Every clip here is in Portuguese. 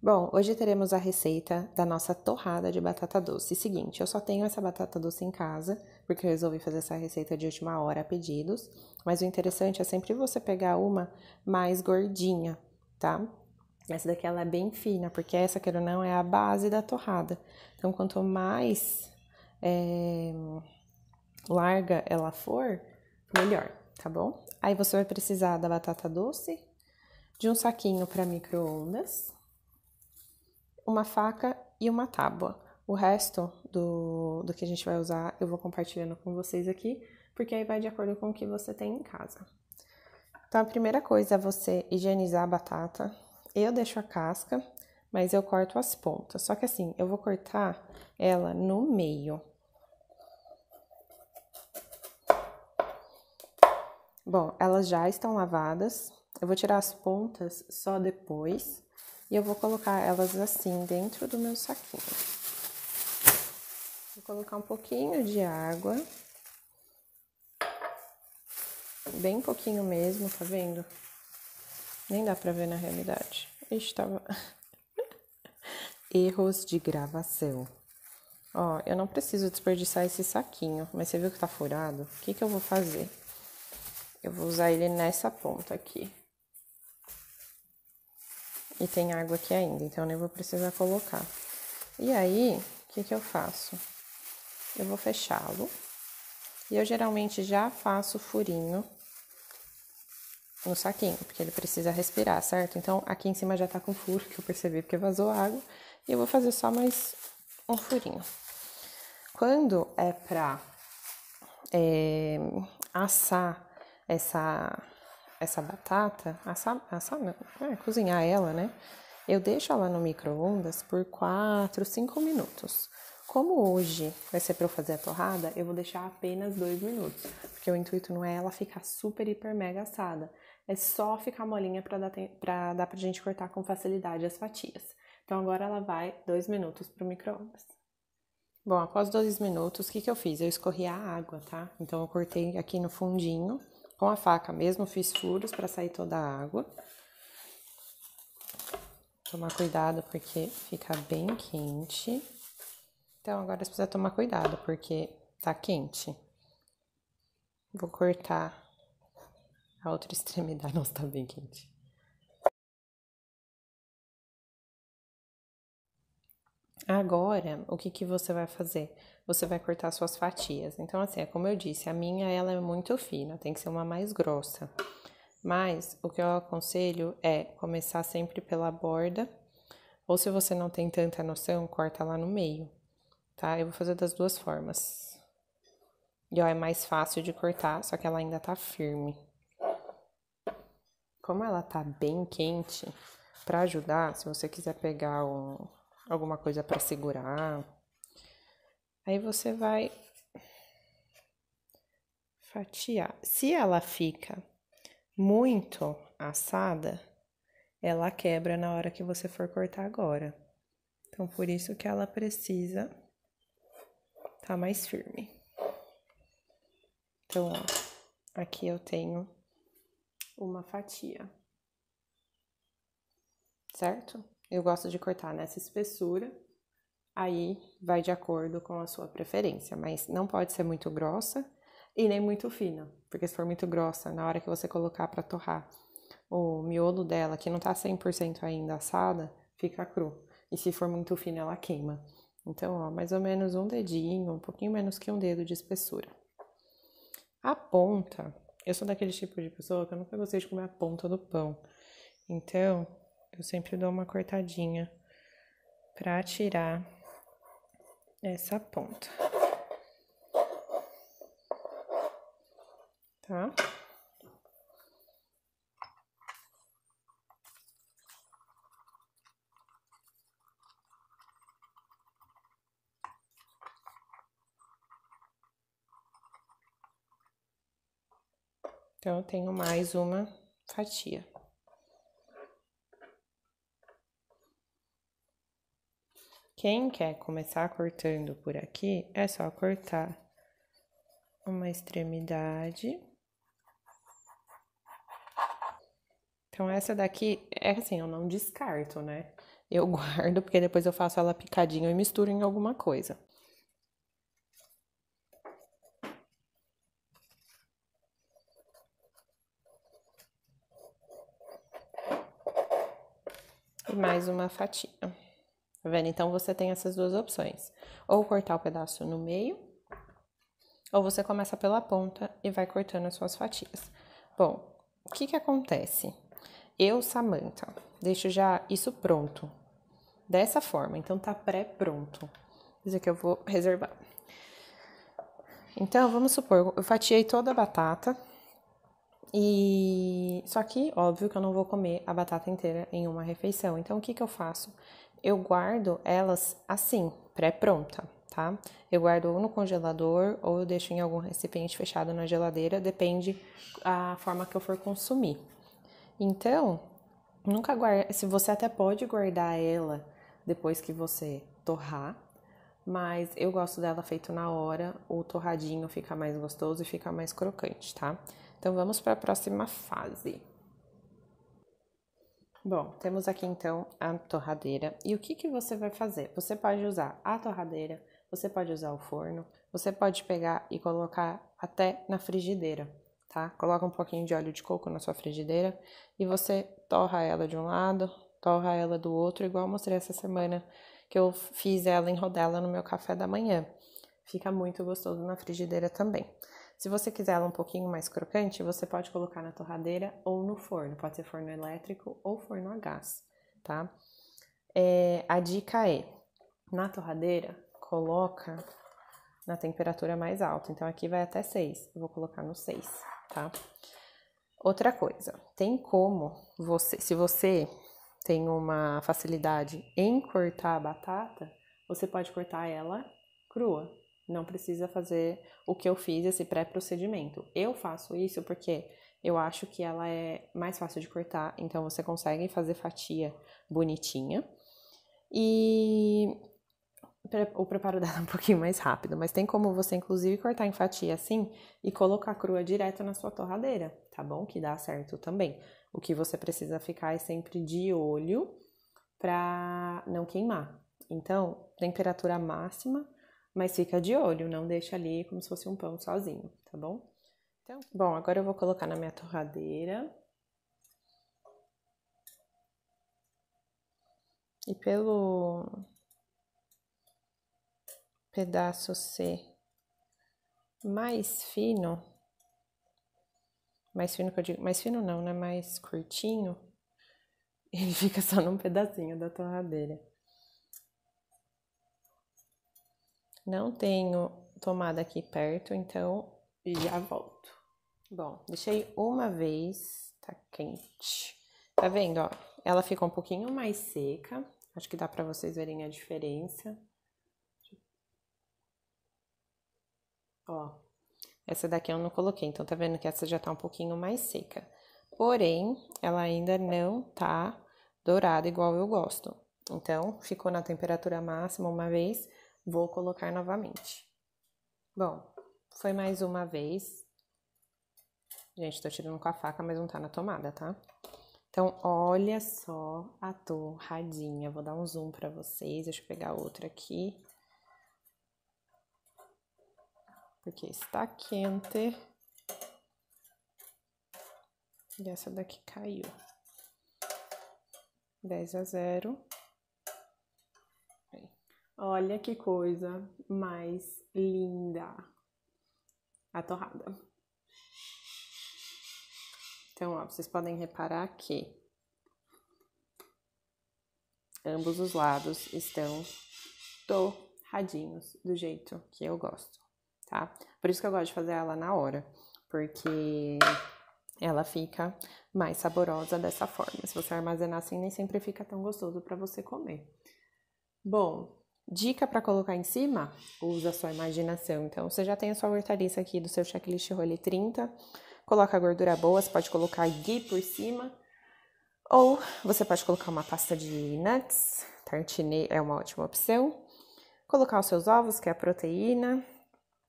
Bom, hoje teremos a receita da nossa torrada de batata doce. Seguinte, eu só tenho essa batata doce em casa, porque eu resolvi fazer essa receita de última hora a pedidos, mas o interessante é sempre você pegar uma mais gordinha, tá? Essa daqui ela é bem fina, porque essa, queira ou não, é a base da torrada. Então, quanto mais é, larga ela for, melhor, tá bom? Aí você vai precisar da batata doce, de um saquinho para micro-ondas uma faca e uma tábua. O resto do, do que a gente vai usar eu vou compartilhando com vocês aqui, porque aí vai de acordo com o que você tem em casa. Então, a primeira coisa é você higienizar a batata. Eu deixo a casca, mas eu corto as pontas. Só que assim, eu vou cortar ela no meio. Bom, elas já estão lavadas, eu vou tirar as pontas só depois e eu vou colocar elas assim dentro do meu saquinho. Vou colocar um pouquinho de água. Bem pouquinho mesmo, tá vendo? Nem dá pra ver na realidade. Estava Erros de gravação. Ó, eu não preciso desperdiçar esse saquinho, mas você viu que tá furado? O que que eu vou fazer? Eu vou usar ele nessa ponta aqui e tem água aqui ainda, então eu nem vou precisar colocar. E aí, o que, que eu faço? Eu vou fechá-lo e eu geralmente já faço furinho no saquinho, porque ele precisa respirar, certo? Então, aqui em cima já tá com furo, que eu percebi porque vazou água, e eu vou fazer só mais um furinho. Quando é pra é, assar essa essa batata, assar, assar não, é, cozinhar ela, né? Eu deixo ela no micro-ondas por 4, 5 minutos. Como hoje vai ser para eu fazer a torrada, eu vou deixar apenas 2 minutos, porque o intuito não é ela ficar super, hiper, mega assada. É só ficar molinha para dar para dar gente cortar com facilidade as fatias. Então agora ela vai 2 minutos o micro-ondas. Bom, após 2 minutos, o que, que eu fiz? Eu escorri a água, tá? Então eu cortei aqui no fundinho com a faca mesmo, fiz furos para sair toda a água. Tomar cuidado porque fica bem quente. Então, agora você precisa tomar cuidado porque tá quente. Vou cortar a outra extremidade. Nossa, tá bem quente. Agora, o que, que você vai fazer? Você vai cortar suas fatias. Então, assim, é como eu disse, a minha ela é muito fina, tem que ser uma mais grossa. Mas o que eu aconselho é começar sempre pela borda, ou se você não tem tanta noção, corta lá no meio, tá? Eu vou fazer das duas formas. E ó, é mais fácil de cortar, só que ela ainda tá firme. Como ela tá bem quente, para ajudar, se você quiser pegar um, alguma coisa para segurar. Aí você vai fatiar. Se ela fica muito assada, ela quebra na hora que você for cortar agora. Então, por isso que ela precisa tá mais firme. Então, ó, aqui eu tenho uma fatia, certo? Eu gosto de cortar nessa espessura, aí vai de acordo com a sua preferência, mas não pode ser muito grossa e nem muito fina, porque se for muito grossa, na hora que você colocar para torrar o miolo dela, que não tá 100% ainda assada, fica cru. E se for muito fina, ela queima. Então, ó, mais ou menos um dedinho, um pouquinho menos que um dedo de espessura. A ponta, eu sou daquele tipo de pessoa que eu nunca gostei de comer a ponta do pão. Então, eu sempre dou uma cortadinha para tirar essa ponta. Tá? Então, eu tenho mais uma fatia. Quem quer começar cortando por aqui, é só cortar uma extremidade. Então, essa daqui, é assim, eu não descarto, né? Eu guardo, porque depois eu faço ela picadinha e misturo em alguma coisa. E mais uma fatia. Tá vendo? Então você tem essas duas opções: ou cortar o pedaço no meio, ou você começa pela ponta e vai cortando as suas fatias. Bom, o que que acontece? Eu, Samantha, deixo já isso pronto. Dessa forma, então tá pré-pronto. dizer que eu vou reservar. Então, vamos supor, eu fatiei toda a batata. E só que, óbvio que eu não vou comer a batata inteira em uma refeição. Então, o que que eu faço? eu guardo elas assim, pré-pronta, tá? Eu guardo ou no congelador ou eu deixo em algum recipiente fechado na geladeira, depende a forma que eu for consumir. Então, nunca guarda, se você até pode guardar ela depois que você torrar, mas eu gosto dela feito na hora, o torradinho fica mais gostoso e fica mais crocante, tá? Então vamos para a próxima fase. Bom, temos aqui então a torradeira. E o que, que você vai fazer? Você pode usar a torradeira, você pode usar o forno, você pode pegar e colocar até na frigideira, tá? Coloca um pouquinho de óleo de coco na sua frigideira e você torra ela de um lado, torra ela do outro, igual eu mostrei essa semana que eu fiz ela em rodela no meu café da manhã. Fica muito gostoso na frigideira também. Se você quiser ela um pouquinho mais crocante, você pode colocar na torradeira ou no forno. Pode ser forno elétrico ou forno a gás, tá? É, a dica é, na torradeira, coloca na temperatura mais alta. Então, aqui vai até 6. Eu vou colocar no 6, tá? Outra coisa, tem como você, se você tem uma facilidade em cortar a batata, você pode cortar ela crua. Não precisa fazer o que eu fiz, esse pré-procedimento. Eu faço isso porque eu acho que ela é mais fácil de cortar, então você consegue fazer fatia bonitinha. E o preparo dela é um pouquinho mais rápido, mas tem como você, inclusive, cortar em fatia assim e colocar crua direto na sua torradeira, tá bom? Que dá certo também. O que você precisa ficar é sempre de olho para não queimar. Então, temperatura máxima mas fica de olho, não deixa ali como se fosse um pão sozinho, tá bom? Então, bom, agora eu vou colocar na minha torradeira. E pelo pedaço ser mais fino, mais fino que eu digo, mais fino não, né? Mais curtinho, ele fica só num pedacinho da torradeira. Não tenho tomada aqui perto, então já volto. Bom, deixei uma vez, tá quente. Tá vendo, ó? Ela ficou um pouquinho mais seca. Acho que dá pra vocês verem a diferença. Ó, essa daqui eu não coloquei, então tá vendo que essa já tá um pouquinho mais seca. Porém, ela ainda não tá dourada igual eu gosto. Então, ficou na temperatura máxima uma vez Vou colocar novamente. Bom, foi mais uma vez. Gente, tô tirando com a faca, mas não tá na tomada, tá? Então, olha só a torradinha. Vou dar um zoom pra vocês. Deixa eu pegar outra aqui. Porque está quente. E essa daqui caiu. 10 a 0. Olha que coisa mais linda a torrada. Então, ó, vocês podem reparar que ambos os lados estão torradinhos do jeito que eu gosto, tá? Por isso que eu gosto de fazer ela na hora, porque ela fica mais saborosa dessa forma. Se você armazenar assim, nem sempre fica tão gostoso para você comer. Bom, Dica para colocar em cima? Usa a sua imaginação. Então, você já tem a sua hortaliça aqui do seu checklist rolê 30. Coloca gordura boa, você pode colocar ghee por cima. Ou você pode colocar uma pasta de nuts, tartine é uma ótima opção. Colocar os seus ovos, que é a proteína.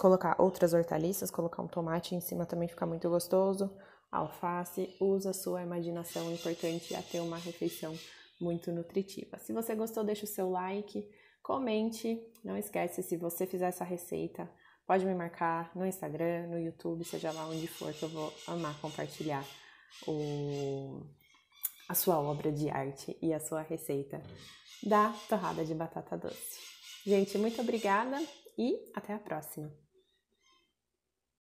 Colocar outras hortaliças, colocar um tomate em cima também fica muito gostoso. Alface, usa a sua imaginação, é importante a ter uma refeição muito nutritiva. Se você gostou, deixa o seu like comente. Não esquece, se você fizer essa receita, pode me marcar no Instagram, no YouTube, seja lá onde for, que eu vou amar compartilhar o, a sua obra de arte e a sua receita da torrada de batata doce. Gente, muito obrigada e até a próxima!